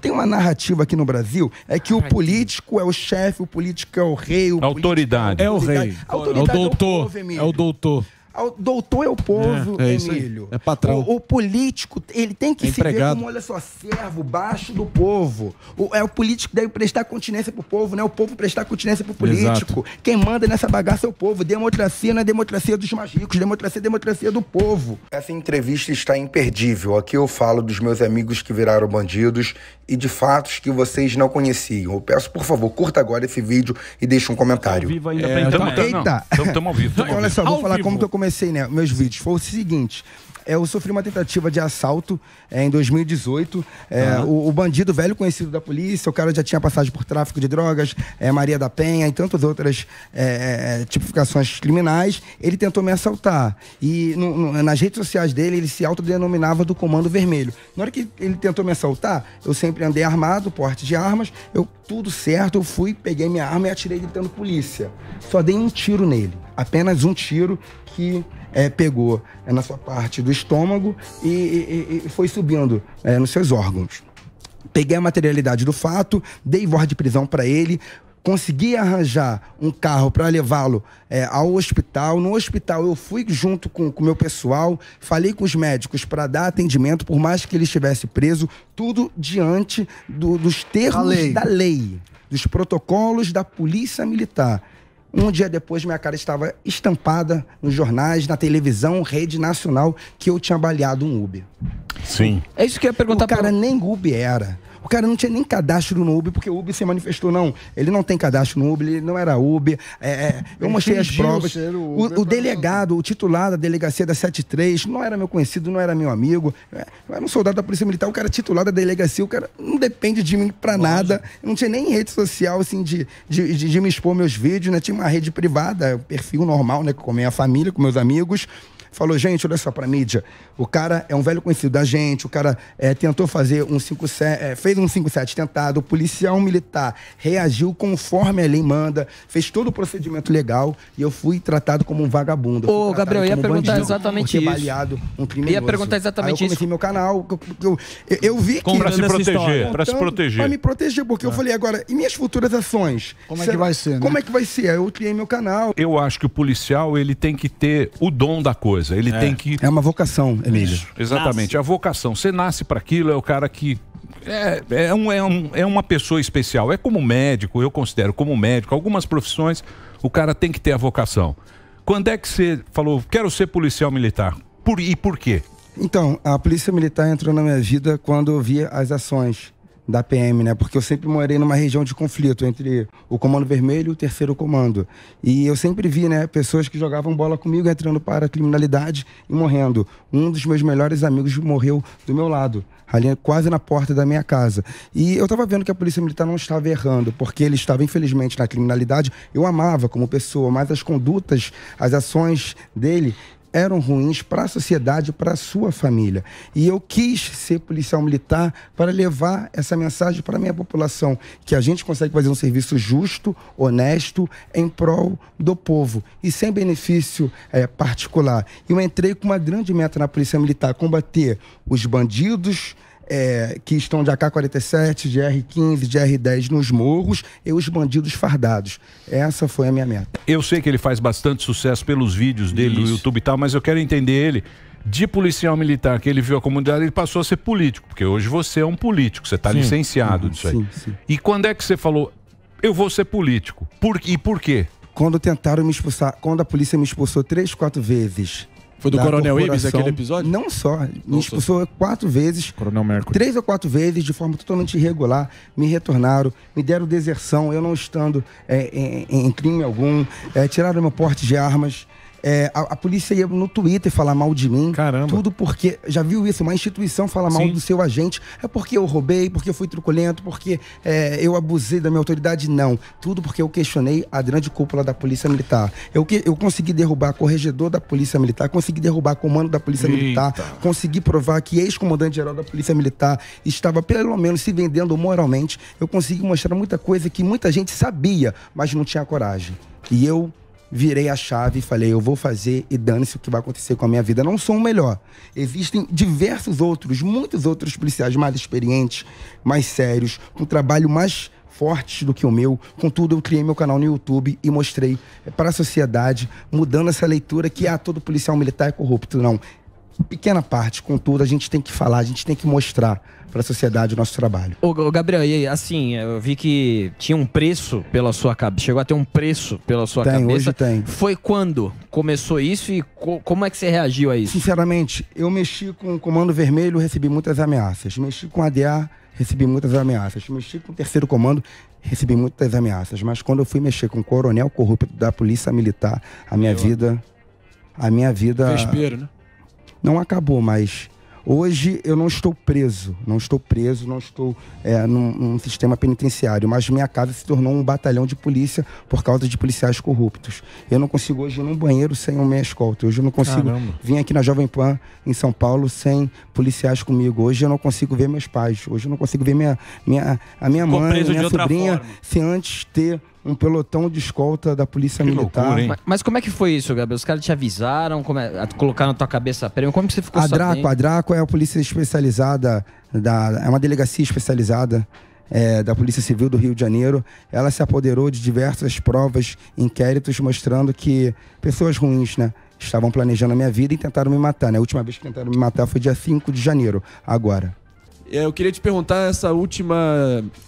Tem uma narrativa aqui no Brasil é que o político é o chefe, o político é o rei, o autoridade. É o rei. A autoridade o doutor. É o, é o é doutor. O doutor é o povo, é, é Emílio. É patrão. O, o, político, ele tem que é se empregado. ver como, olha só, servo, baixo do povo. O, é o político deve prestar continência pro povo, né? O povo prestar continência pro político. Exato. Quem manda nessa bagaça é o povo. Democracia não é democracia dos mais ricos, democracia é democracia do povo. Essa entrevista está imperdível. Aqui eu falo dos meus amigos que viraram bandidos e de fatos que vocês não conheciam. Eu peço, por favor, curta agora esse vídeo e deixe um comentário. Ao vivo ainda, é, pra... Então, tá, Eita! Estamos ao vivo. Tamo olha só, vou falar como que eu comecei comecei, né, meus vídeos, foi o seguinte é, eu sofri uma tentativa de assalto é, em 2018. É, uhum. o, o, bandido velho conhecido da polícia, o cara já tinha passagem por tráfico de drogas, é, Maria da Penha e tantas outras é, é, tipificações criminais. Ele tentou me assaltar. E no, no, nas redes sociais dele, ele se autodenominava do Comando Vermelho. Na hora que ele tentou me assaltar, eu sempre andei armado, porte de armas. Eu, tudo certo, eu fui, peguei minha arma e atirei gritando polícia. Só dei um tiro nele apenas um tiro que é, pegou é, na sua parte do estômago e, e, e foi subindo é, nos seus órgãos. Peguei a materialidade do fato, dei voz de prisão para ele, consegui arranjar um carro para levá-lo é, ao hospital. No hospital, eu fui junto com o meu pessoal, falei com os médicos para dar atendimento, por mais que ele estivesse preso, tudo diante do, dos termos lei. da lei, dos protocolos da polícia militar. Um dia depois, minha cara estava estampada nos jornais, na televisão, rede nacional, que eu tinha baleado um Uber. Sim. É isso que eu ia perguntar. O cara pra... nem Uber era. O cara não tinha nem cadastro no Uber, porque o Uber se manifestou, não. Ele não tem cadastro no Uber, ele não era Uber. É, é eu ele mostrei as provas. O, o, o delegado, o titular da delegacia da 73, não era meu conhecido, não era meu amigo. É, eu era um soldado da Polícia Militar, o cara é titular da delegacia, o cara não depende de mim para nada. Eu não tinha nem rede social, assim, de, de, de, de me expor meus vídeos, né? Tinha uma rede privada, perfil normal, né? Com minha família, com meus amigos falou: gente, olha só pra mídia. O cara é um velho conhecido da gente, o cara é, tentou fazer um 57, é, fez um 57 tentado, o policial militar reagiu conforme a lei manda, fez todo o procedimento legal e eu fui tratado como um vagabundo. Ô, Gabriel, ia perguntar bandido, exatamente isso. um criminoso. Ia perguntar exatamente isso. Eu comecei isso. meu canal, eu, eu, eu vi como que. Pra se proteger, pra se proteger. Pra me proteger, porque eu é. falei agora, e minhas futuras ações? Como é será, né? é que vai ser? Né? Como é que vai ser? Eu criei meu canal. Eu acho que o policial, ele tem que ter o dom da coisa coisa. Ele é. tem que. É uma vocação, Emílio. Isso, exatamente. Nasce. A vocação. Você nasce para aquilo, é o cara que é, é, um, é, um, é uma pessoa especial. É como médico, eu considero como médico. Algumas profissões o cara tem que ter a vocação. Quando é que você falou, quero ser policial militar? Por, e por quê? Então, a polícia militar entrou na minha vida quando eu via as ações da PM, né? Porque eu sempre morei numa região de conflito entre o Comando Vermelho e o Terceiro Comando. E eu sempre vi, né, pessoas que jogavam bola comigo entrando para a criminalidade e morrendo. Um dos meus melhores amigos morreu do meu lado, ali quase na porta da minha casa. E eu estava vendo que a Polícia Militar não estava errando, porque ele estava, infelizmente, na criminalidade. Eu amava como pessoa, mas as condutas, as ações dele eram ruins para a sociedade, para a sua família. E eu quis ser policial militar para levar essa mensagem para a minha população, que a gente consegue fazer um serviço justo, honesto, em prol do povo e sem benefício é, particular. Eu entrei com uma grande meta na Polícia Militar, combater os bandidos, é, que estão de AK-47, de R-15, de R-10 nos morros e os bandidos fardados. Essa foi a minha meta. Eu sei que ele faz bastante sucesso pelos vídeos dele Isso. no YouTube e tal, mas eu quero entender ele de policial militar que ele viu a comunidade, ele passou a ser político, porque hoje você é um político, você está licenciado uhum, disso sim, aí. Sim. E quando é que você falou, eu vou ser político? Por, e por quê? Quando tentaram me expulsar, quando a polícia me expulsou três, quatro vezes foi do Coronel Ibis aquele episódio? Não só. Me Não expulsou só. quatro vezes. Coronel Mercury. Três ou quatro vezes, de forma totalmente irregular. Me retornaram, me deram deserção, eu não estando é, em, em, crime algum. É, tiraram meu porte de armas. É, a, a, polícia ia no Twitter falar mal de mim. Caramba. Tudo porque. Já viu isso? Uma instituição fala mal Sim. do seu agente. É porque eu roubei, porque eu fui truculento, porque é, eu abusei da minha autoridade. Não. Tudo porque eu questionei a grande cúpula da Polícia Militar. Eu, eu consegui derrubar corregedor da Polícia Militar, consegui derrubar comando da Polícia Eita. Militar, consegui provar que ex-comandante geral da Polícia Militar estava, pelo menos, se vendendo moralmente. Eu consegui mostrar muita coisa que muita gente sabia, mas não tinha coragem. E eu virei a chave e falei, eu vou fazer e dane-se o que vai acontecer com a minha vida. Não sou o melhor. Existem diversos outros, muitos outros policiais mais experientes, mais sérios, com trabalho mais forte do que o meu. Contudo, eu criei meu canal no YouTube e mostrei para a sociedade, mudando essa leitura que ah, todo policial militar é corrupto. Não, pequena parte, contudo, a gente tem que falar, a gente tem que mostrar para a sociedade o nosso trabalho. Ô, ô, Gabriel, e aí, assim, eu vi que tinha um preço pela sua cabeça, chegou a ter um preço pela sua tem, cabeça. Hoje tem. Foi quando começou isso e co como é que você reagiu a isso? Sinceramente, eu mexi com o Comando Vermelho, recebi muitas ameaças. Mexi com a ADA, recebi muitas ameaças. Mexi com o Terceiro Comando, recebi muitas ameaças. Mas quando eu fui mexer com o Coronel Corrupto da Polícia Militar, a minha eu... vida a minha vida. Vespeiro, né? não acabou, mas hoje eu não estou preso, não estou preso, não estou é, num, num sistema penitenciário, mas minha casa se tornou um batalhão de polícia por causa de policiais corruptos. Eu não consigo hoje ir num banheiro sem uma escolta, hoje eu não consigo Caramba. vir aqui na Jovem Pan, em São Paulo, sem policiais comigo. Hoje eu não consigo ver meus pais, hoje eu não consigo ver minha, minha, a minha Ficou mãe, minha sobrinha, forma. sem antes ter um pelotão de escolta da polícia que militar. Loucura, mas, mas, como é que foi isso, Gabriel? Os caras te avisaram, como é, colocaram na tua cabeça prêmio, como que você ficou a Draco, A Draco é a polícia especializada, da, é uma delegacia especializada é, da Polícia Civil do Rio de Janeiro. Ela se apoderou de diversas provas, inquéritos mostrando que pessoas ruins, né? Estavam planejando a minha vida e tentaram me matar, né? A última vez que tentaram me matar foi dia 5 de janeiro, agora. É, eu queria te perguntar essa última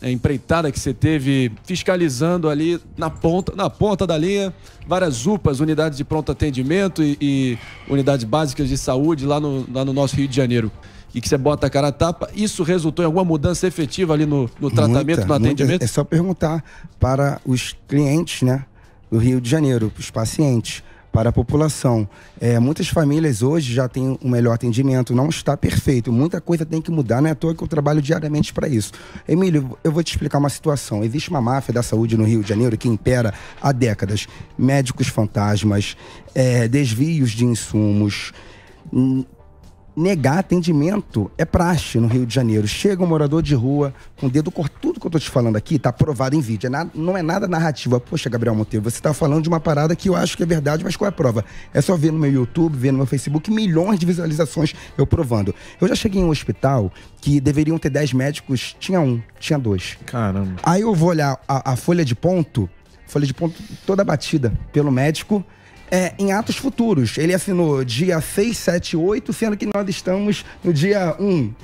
é, empreitada que você teve fiscalizando ali na ponta, na ponta da linha, várias UPAs, unidades de pronto atendimento e, e unidades básicas de saúde lá no, lá no nosso Rio de Janeiro e que você bota a cara a tapa, isso resultou em alguma mudança efetiva ali no, no tratamento, muita, no atendimento? Muita, é só perguntar para os clientes né, do Rio de Janeiro, para os pacientes para a população. É, muitas famílias hoje já têm um melhor atendimento, não está perfeito, muita coisa tem que mudar, não é à toa que eu trabalho diariamente para isso. Emílio, eu vou te explicar uma situação. Existe uma máfia da saúde no Rio de Janeiro que impera há décadas. Médicos fantasmas, é, desvios de insumos, negar atendimento é praxe no Rio de Janeiro. Chega um morador de rua com o dedo cortado. Tudo que eu tô te falando aqui tá provado em vídeo. É nada, não é nada narrativa. Poxa, Gabriel Monteiro, você tá falando de uma parada que eu acho que é verdade, mas qual é a prova? É só ver no meu YouTube, ver no meu Facebook, milhões de visualizações eu provando. Eu já cheguei em um hospital que deveriam ter 10 médicos, tinha um, tinha dois. Caramba. Aí eu vou olhar a, a folha de ponto, folha de ponto toda batida pelo médico é, em atos futuros. Ele assinou dia 6, 7, 8, sendo que nós estamos no dia 1. Uhum.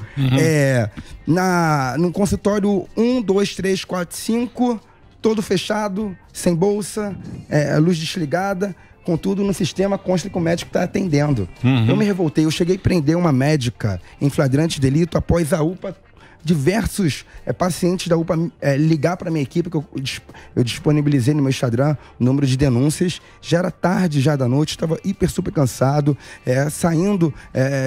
É, na, no consultório 1, 2, 3, 4, 5, todo fechado, sem bolsa, é, luz desligada. Contudo, no sistema consta que o médico está atendendo. Uhum. Eu me revoltei. Eu cheguei a prender uma médica em flagrante delito após a UPA diversos é, pacientes da UPA é, eh, ligar para minha equipe, que eu, eu, disponibilizei no meu Instagram o número de denúncias. Já era tarde, já da noite, estava hiper, super cansado, é, saindo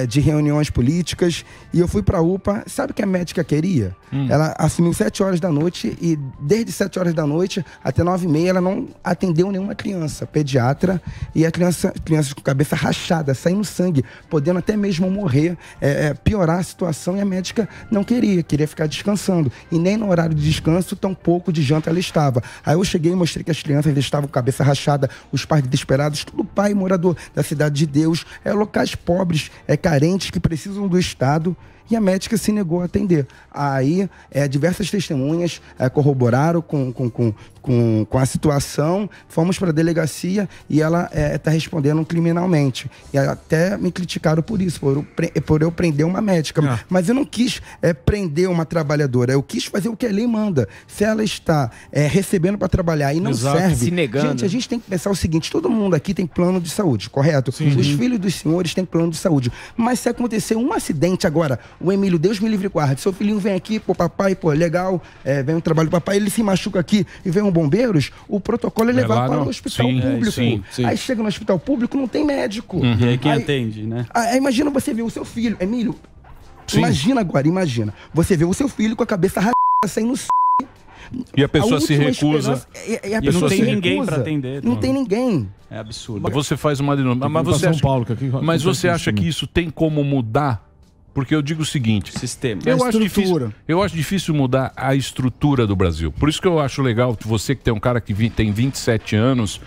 de reuniões políticas. E eu fui para a UPA. Sabe o que a médica queria? Hum. Ela assumiu 7 horas da noite e desde 7 horas da noite até 9 e meia ela não atendeu nenhuma criança, pediatra. E a criança, criança com cabeça rachada, saindo sangue, podendo até mesmo morrer, piorar a situação. E a médica não queria queria ficar descansando. E nem no horário de descanso, tampouco de janta ela estava. Aí eu cheguei e mostrei que as crianças estavam com cabeça rachada, os pais desesperados, tudo pai morador da cidade de Deus, é locais pobres, é carentes que precisam do Estado e a médica se negou a atender. Aí, é, diversas testemunhas é, corroboraram com, com, com, com, com a situação, fomos para a delegacia e ela está é, tá respondendo criminalmente. E até me criticaram por isso, por, por eu prender uma médica. Ah. Mas eu não quis é, prender uma trabalhadora, eu quis fazer o que a lei manda. Se ela está é, recebendo para trabalhar e não Exato. serve. Se negando. Gente, a né? gente tem que pensar o seguinte: todo mundo aqui tem plano de saúde, correto? Sim. Os filhos dos senhores têm plano de saúde. Mas se acontecer um acidente agora, o Emílio, Deus me livre guarda. guarde, seu filhinho vem aqui, pô, papai, pô, legal, é, vem um trabalho do papai, ele se machuca aqui e vem um bombeiros, o protocolo é levar é para o um hospital sim, público. Sim, sim. Aí chega no hospital público, não tem médico. Uhum. E aí quem aí, atende, né? Aí, ah, aí imagina você ver o seu filho, Emílio, imagina agora, imagina, você vê o seu filho com a cabeça rasgada, sem no E a pessoa a se recusa. E, e, a pessoa é, é, é não tem ninguém para atender. Não, não tem ninguém. É absurdo. Mas você faz uma dinâmica. Mas você, acha, Paulo, que aqui, mas você acha que isso tem como mudar porque eu digo o seguinte: sistema. Eu, acho difícil, eu acho difícil mudar a estrutura do Brasil. Por isso que eu acho legal você que tem um cara que tem 27 anos,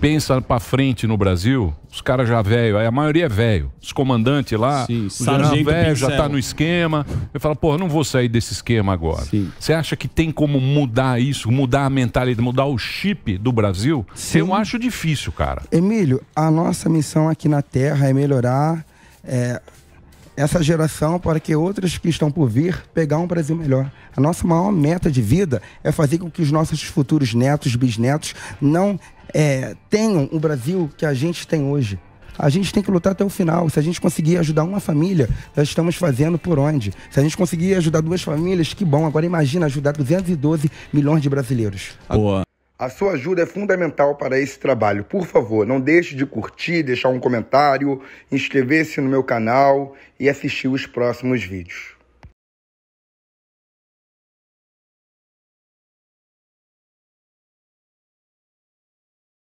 pensa para frente no Brasil, os caras já velho, a maioria é velho. Os comandantes lá, Sim, o general velho já tá no esquema. Eu falo, pô, eu não vou sair desse esquema agora. Você acha que tem como mudar isso, mudar a mentalidade, mudar o chip do Brasil? Sim. Eu acho difícil, cara. Emílio, a nossa missão aqui na Terra é melhorar é, essa geração para que outras que estão por vir pegar um Brasil melhor. A nossa maior meta de vida é fazer com que os nossos futuros netos, bisnetos, não é, tenham o Brasil que a gente tem hoje. A gente tem que lutar até o final. Se a gente conseguir ajudar uma família, nós estamos fazendo por onde. Se a gente conseguir ajudar duas famílias, que bom. Agora imagina ajudar 212 milhões de brasileiros. Boa. A sua ajuda é fundamental para esse trabalho. Por favor, não deixe de curtir, deixar um comentário, inscrever-se no meu canal e assistir os próximos vídeos.